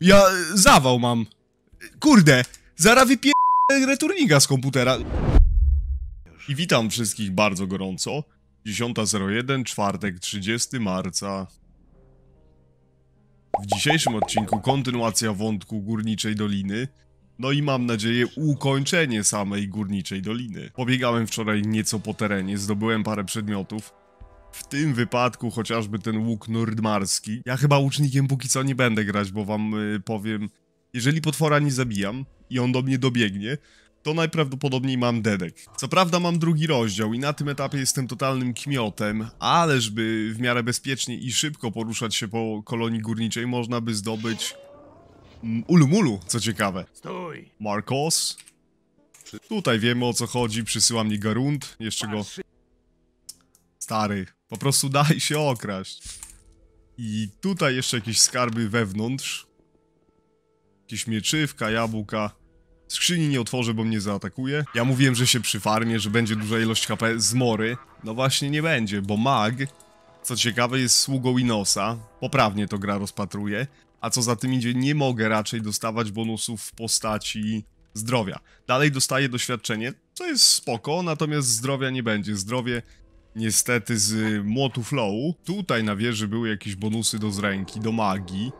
ja zawał mam. Kurde, zaraz wypię... returnika z komputera. I witam wszystkich bardzo gorąco. 10.01, czwartek, 30 marca. W dzisiejszym odcinku kontynuacja wątku Górniczej Doliny. No i mam nadzieję ukończenie samej Górniczej Doliny. Pobiegałem wczoraj nieco po terenie, zdobyłem parę przedmiotów. W tym wypadku chociażby ten łuk nordmarski. Ja chyba łucznikiem póki co nie będę grać, bo wam y, powiem... Jeżeli potwora nie zabijam i on do mnie dobiegnie, to najprawdopodobniej mam dedek. Co prawda mam drugi rozdział i na tym etapie jestem totalnym kmiotem, ale żeby w miarę bezpiecznie i szybko poruszać się po kolonii górniczej można by zdobyć... Ulumulu, co ciekawe. Stój! Marcos. Tutaj wiemy o co chodzi, przysyła mnie Garunt, jeszcze go... Stary, po prostu daj się okraść. I tutaj jeszcze jakieś skarby wewnątrz. Jakieś mieczywka, jabłka. Skrzyni nie otworzę, bo mnie zaatakuje. Ja mówiłem, że się przy farmie, że będzie duża ilość HP z mory. No właśnie nie będzie, bo mag, co ciekawe, jest sługą Inosa. Poprawnie to gra rozpatruje. A co za tym idzie, nie mogę raczej dostawać bonusów w postaci zdrowia. Dalej dostaję doświadczenie, co jest spoko, natomiast zdrowia nie będzie. Zdrowie niestety z y, młotu flowu. Tutaj na wieży były jakieś bonusy do zręki, do magii.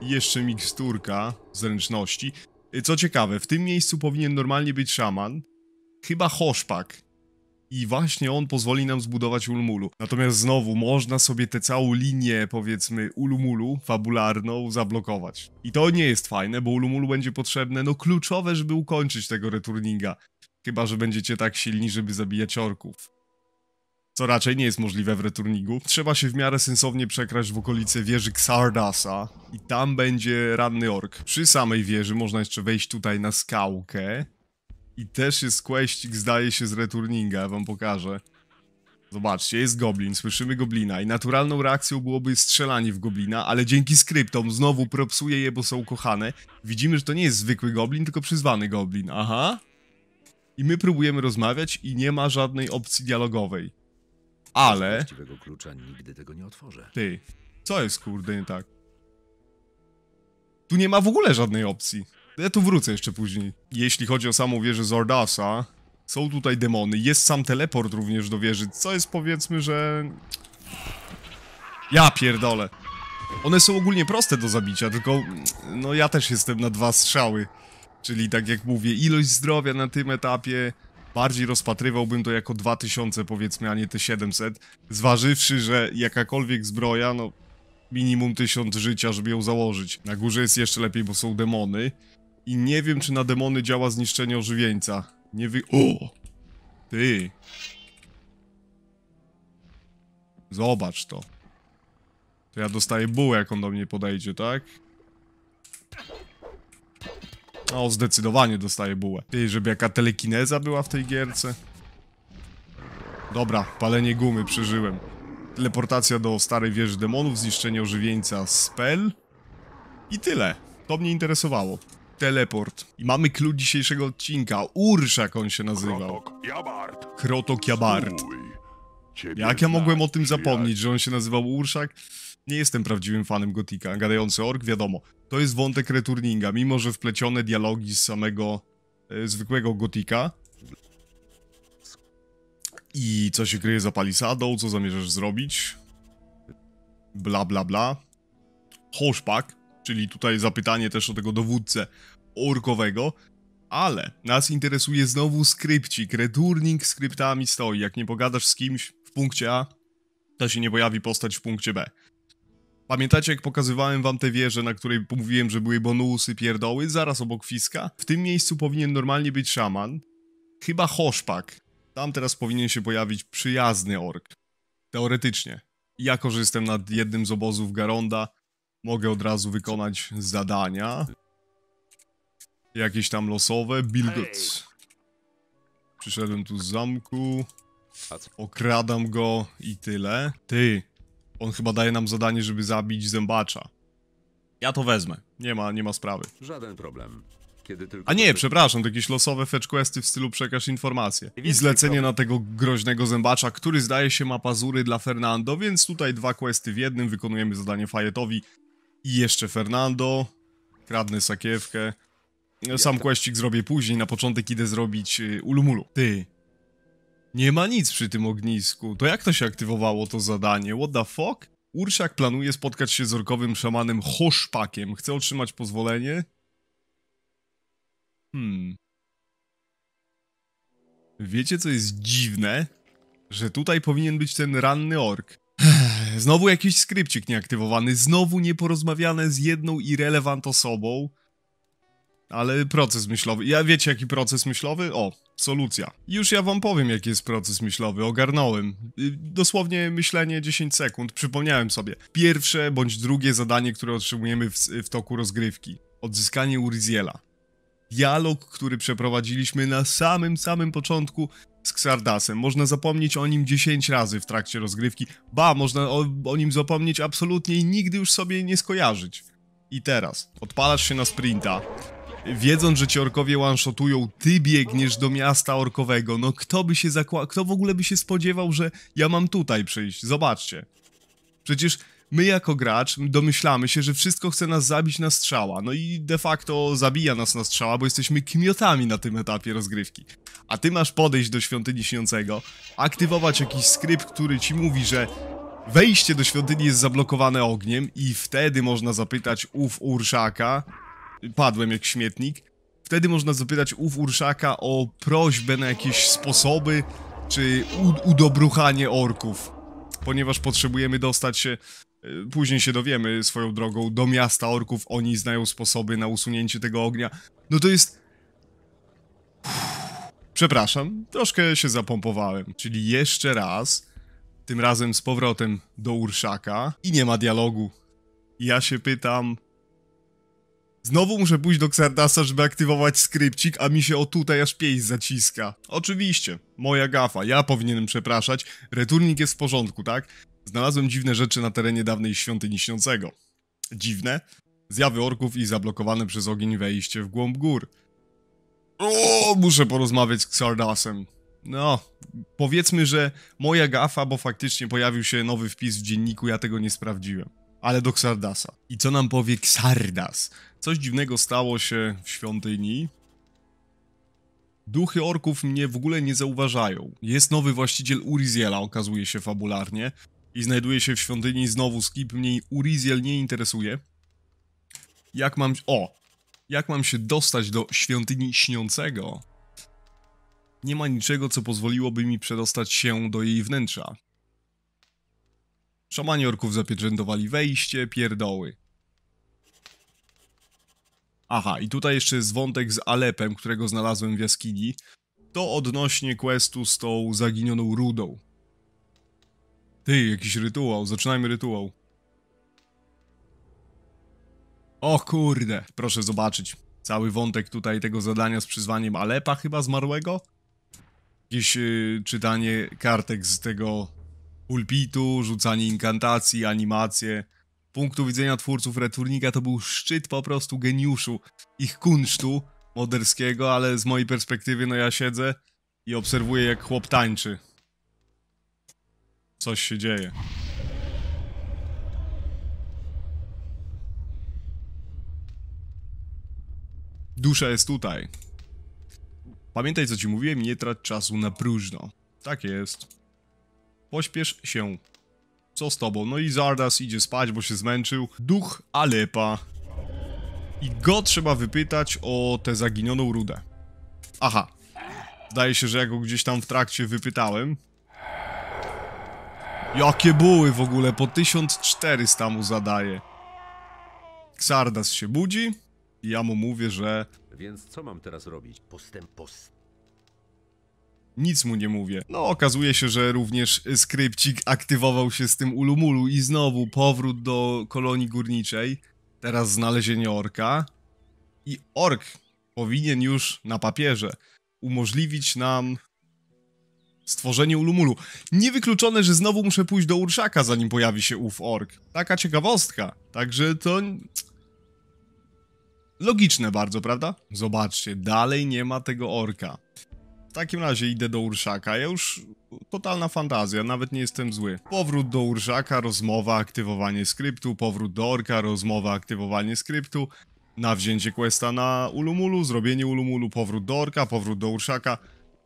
I jeszcze miksturka zręczności. Y, co ciekawe, w tym miejscu powinien normalnie być szaman. Chyba hoszpak. I właśnie on pozwoli nam zbudować Ulmulu. Natomiast znowu, można sobie tę całą linię, powiedzmy, Ulmulu fabularną zablokować. I to nie jest fajne, bo Ulmulu będzie potrzebne, no kluczowe, żeby ukończyć tego returninga. Chyba, że będziecie tak silni, żeby zabijać orków co raczej nie jest możliwe w returningu. Trzeba się w miarę sensownie przekraść w okolice wieży Xardasa i tam będzie ranny ork. Przy samej wieży można jeszcze wejść tutaj na skałkę i też jest questik, zdaje się, z returninga, ja wam pokażę. Zobaczcie, jest goblin, słyszymy goblina i naturalną reakcją byłoby strzelanie w goblina, ale dzięki skryptom znowu propsuje je, bo są kochane. Widzimy, że to nie jest zwykły goblin, tylko przyzwany goblin, aha. I my próbujemy rozmawiać i nie ma żadnej opcji dialogowej. Ale... właściwego klucza nigdy tego nie otworzę. Ty, co jest kurde nie tak? Tu nie ma w ogóle żadnej opcji. Ja tu wrócę jeszcze później. Jeśli chodzi o samą wieżę Zordasa, są tutaj demony, jest sam teleport również do wieży, co jest powiedzmy, że... Ja pierdolę. One są ogólnie proste do zabicia, tylko no ja też jestem na dwa strzały. Czyli tak jak mówię, ilość zdrowia na tym etapie bardziej rozpatrywałbym to jako 2000 powiedzmy, a nie te 700, zważywszy, że jakakolwiek zbroja, no minimum 1000 życia, żeby ją założyć. Na górze jest jeszcze lepiej, bo są demony i nie wiem, czy na demony działa zniszczenie ożywieńca. Nie wy... O! Ty! Zobacz to. To ja dostaję bułę, jak on do mnie podejdzie, tak? O, zdecydowanie dostaje bułę. Ty, żeby jaka telekineza była w tej gierce. Dobra, palenie gumy przeżyłem. Teleportacja do starej wieży demonów, zniszczenie ożywieńca, spell. I tyle. To mnie interesowało. Teleport. I mamy klucz dzisiejszego odcinka. Urszak on się nazywał. Krotok Jabart. Jak ja mogłem o tym zapomnieć, że on się nazywał Urszak? nie jestem prawdziwym fanem Gotika. Gadający ork, wiadomo, to jest wątek returninga, mimo że wplecione dialogi z samego e, zwykłego Gotika. I co się kryje za palisadą, co zamierzasz zrobić? Bla, bla, bla. Hoszpak, czyli tutaj zapytanie też o tego dowódcę orkowego. Ale nas interesuje znowu skrypcik. Returning skryptami stoi. Jak nie pogadasz z kimś w punkcie A, to się nie pojawi postać w punkcie B. Pamiętacie, jak pokazywałem wam tę wieżę, na której mówiłem, że były bonusy, pierdoły, zaraz obok Fiska? W tym miejscu powinien normalnie być szaman. Chyba Hoszpak. Tam teraz powinien się pojawić przyjazny ork. Teoretycznie. Ja korzystam nad jednym z obozów Garonda. Mogę od razu wykonać zadania. Jakieś tam losowe. Bilgots. Przyszedłem tu z zamku. Okradam go i tyle. Ty, on chyba daje nam zadanie, żeby zabić zębacza. Ja to wezmę. Nie ma, nie ma sprawy. Żaden problem. Kiedy tylko... A nie, przepraszam, to jakieś losowe fetch questy w stylu przekaż informacje. I zlecenie na tego groźnego zębacza, który zdaje się ma pazury dla Fernando, więc tutaj dwa questy w jednym, wykonujemy zadanie Fajetowi. I jeszcze Fernando, kradnę sakiewkę. Sam ja zrobię później, na początek idę zrobić y, ulumulu. Ty, nie ma nic przy tym ognisku. To jak to się aktywowało to zadanie? What the fuck? Ursiak planuje spotkać się z orkowym szamanem Hoszpakiem. Chce otrzymać pozwolenie? Hmm. Wiecie, co jest dziwne? Że tutaj powinien być ten ranny ork. Znowu jakiś skrypcik nieaktywowany, znowu nieporozmawiane z jedną irrelevant osobą ale proces myślowy. Ja wiecie jaki proces myślowy? O, solucja. Już ja wam powiem jaki jest proces myślowy, ogarnąłem. Y, dosłownie myślenie 10 sekund, przypomniałem sobie. Pierwsze bądź drugie zadanie, które otrzymujemy w, w toku rozgrywki. Odzyskanie Uriziela. Dialog, który przeprowadziliśmy na samym, samym początku z Xardasem. Można zapomnieć o nim 10 razy w trakcie rozgrywki. Ba, można o, o nim zapomnieć absolutnie i nigdy już sobie nie skojarzyć. I teraz, odpalasz się na sprinta, Wiedząc, że ci orkowie one-shotują, ty biegniesz do miasta orkowego. No kto by się zakła... Kto w ogóle by się spodziewał, że ja mam tutaj przyjść? Zobaczcie. Przecież my jako gracz domyślamy się, że wszystko chce nas zabić na strzała. No i de facto zabija nas na strzała, bo jesteśmy kmiotami na tym etapie rozgrywki. A ty masz podejść do świątyni śniącego, aktywować jakiś skrypt, który ci mówi, że wejście do świątyni jest zablokowane ogniem i wtedy można zapytać ów urszaka, padłem jak śmietnik. Wtedy można zapytać ów urszaka o prośbę na jakieś sposoby, czy udobruchanie orków. Ponieważ potrzebujemy dostać się, e, później się dowiemy swoją drogą, do miasta orków. Oni znają sposoby na usunięcie tego ognia. No to jest... Przepraszam, troszkę się zapompowałem. Czyli jeszcze raz, tym razem z powrotem do urszaka i nie ma dialogu. Ja się pytam, Znowu muszę pójść do Xardasa, żeby aktywować skrypcik, a mi się o tutaj aż pięść zaciska. Oczywiście, moja gafa, ja powinienem przepraszać, returnik jest w porządku, tak? Znalazłem dziwne rzeczy na terenie dawnej świątyni śniącego. Dziwne? Zjawy orków i zablokowane przez ogień wejście w głąb gór. O, muszę porozmawiać z Xardasem. No, powiedzmy, że moja gafa, bo faktycznie pojawił się nowy wpis w dzienniku, ja tego nie sprawdziłem ale do Xardasa. I co nam powie Xardas? Coś dziwnego stało się w świątyni. Duchy orków mnie w ogóle nie zauważają. Jest nowy właściciel Uriziela, okazuje się fabularnie. I znajduje się w świątyni znowu skip, mnie Uriziel nie interesuje. Jak mam... O! Jak mam się dostać do świątyni śniącego? Nie ma niczego, co pozwoliłoby mi przedostać się do jej wnętrza. Szamani orków zapieczętowali wejście, pierdoły. Aha, i tutaj jeszcze jest wątek z Alepem, którego znalazłem w jaskini. To odnośnie questu z tą zaginioną rudą. Ty, jakiś rytuał, zaczynajmy rytuał. O kurde, proszę zobaczyć. Cały wątek tutaj tego zadania z przyzwaniem Alepa chyba zmarłego? Jakieś yy, czytanie kartek z tego pulpitu, rzucanie inkantacji, animacje. Punktu widzenia twórców Returnika to był szczyt po prostu geniuszu ich kunsztu moderskiego, ale z mojej perspektywy no ja siedzę i obserwuję jak chłop tańczy. Coś się dzieje. Dusza jest tutaj. Pamiętaj co ci mówiłem, nie trać czasu na próżno. Tak jest. Pośpiesz się. Co z tobą? No i Zardas idzie spać, bo się zmęczył. Duch Alepa. I go trzeba wypytać o tę zaginioną rudę. Aha. Zdaje się, że ja go gdzieś tam w trakcie wypytałem. Jakie były w ogóle, po 1400 mu zadaje. Xardas się budzi i ja mu mówię, że... Więc co mam teraz robić? Postęp, postęp nic mu nie mówię. No, okazuje się, że również skrypcik aktywował się z tym ulumulu i znowu powrót do kolonii górniczej. Teraz znalezienie orka. I ork powinien już na papierze umożliwić nam stworzenie ulumulu. Niewykluczone, że znowu muszę pójść do urszaka, zanim pojawi się ów ork. Taka ciekawostka. Także to... Logiczne bardzo, prawda? Zobaczcie, dalej nie ma tego orka. W takim razie idę do Urszaka. Ja już... Totalna fantazja, nawet nie jestem zły. Powrót do Urszaka, rozmowa, aktywowanie skryptu, powrót do Orka, rozmowa, aktywowanie skryptu, na wzięcie questa na Ulumulu, zrobienie Ulumulu, powrót do Orka, powrót do Urszaka.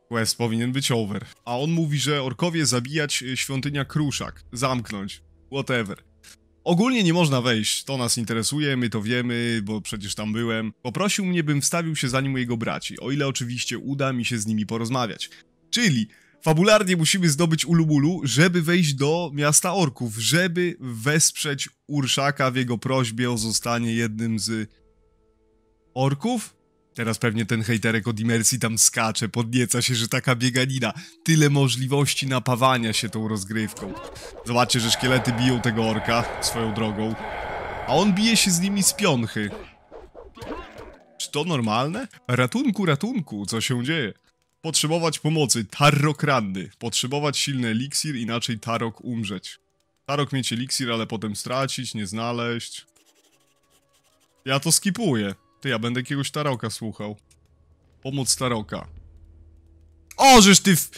Quest powinien być over. A on mówi, że orkowie zabijać e, świątynia Kruszak, zamknąć, whatever. Ogólnie nie można wejść, to nas interesuje, my to wiemy, bo przecież tam byłem. Poprosił mnie, bym wstawił się za nim jego braci, o ile oczywiście uda mi się z nimi porozmawiać. Czyli fabularnie musimy zdobyć Ulubulu, żeby wejść do miasta orków, żeby wesprzeć Urszaka w jego prośbie o zostanie jednym z orków? Teraz pewnie ten hejterek od imersji tam skacze, podnieca się, że taka bieganina. Tyle możliwości napawania się tą rozgrywką. Zobaczcie, że szkielety biją tego orka swoją drogą. A on bije się z nimi z pionchy. Czy to normalne? Ratunku, ratunku, co się dzieje? Potrzebować pomocy, Tarok ranny. Potrzebować silny eliksir, inaczej Tarok umrzeć. Tarok mieć eliksir, ale potem stracić, nie znaleźć. Ja to skipuję. Ty, ja będę jakiegoś taroka słuchał. Pomoc taroka. O, żeż ty w...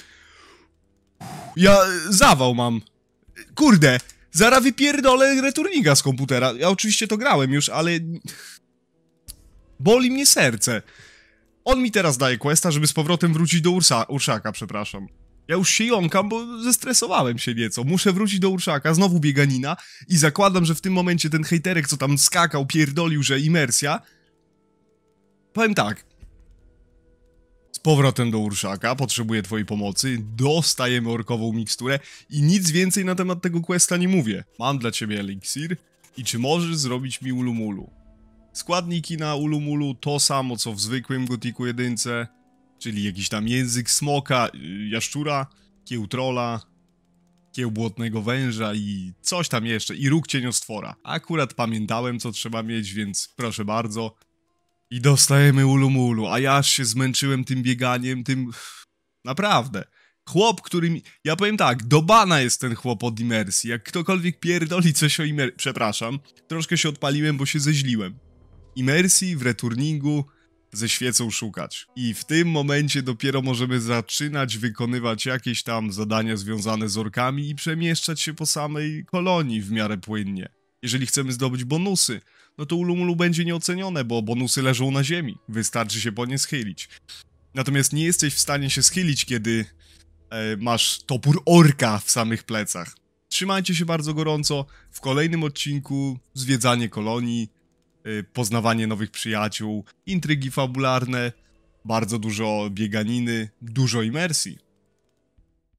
Ja zawał mam. Kurde, zaraz wypierdolę returniga z komputera. Ja oczywiście to grałem już, ale... Boli mnie serce. On mi teraz daje questa, żeby z powrotem wrócić do Ursa Urszaka, przepraszam. Ja już się jąkam, bo zestresowałem się nieco. Muszę wrócić do Urszaka, znowu bieganina i zakładam, że w tym momencie ten hejterek, co tam skakał, pierdolił, że imersja, powiem tak. Z powrotem do urszaka, potrzebuję twojej pomocy, dostajemy orkową miksturę i nic więcej na temat tego questa nie mówię. Mam dla ciebie eliksir i czy możesz zrobić mi ulumulu? Składniki na ulumulu to samo co w zwykłym gotiku jedynce, czyli jakiś tam język smoka, y, jaszczura, kieł trola, kieł błotnego węża i coś tam jeszcze, i róg cieniostwora. Akurat pamiętałem, co trzeba mieć, więc proszę bardzo, i dostajemy ulumulu, a ja się zmęczyłem tym bieganiem, tym... Naprawdę. Chłop, który mi... Ja powiem tak, do bana jest ten chłop od imersji. Jak ktokolwiek pierdoli coś o imersji... Przepraszam, troszkę się odpaliłem, bo się zeźliłem. Imersji w returningu ze świecą szukać. I w tym momencie dopiero możemy zaczynać wykonywać jakieś tam zadania związane z orkami i przemieszczać się po samej kolonii w miarę płynnie. Jeżeli chcemy zdobyć bonusy, no to Ulumulu będzie nieocenione, bo bonusy leżą na ziemi. Wystarczy się po nie schylić. Natomiast nie jesteś w stanie się schylić, kiedy e, masz topór orka w samych plecach. Trzymajcie się bardzo gorąco. W kolejnym odcinku zwiedzanie kolonii, e, poznawanie nowych przyjaciół, intrygi fabularne, bardzo dużo bieganiny, dużo imersji.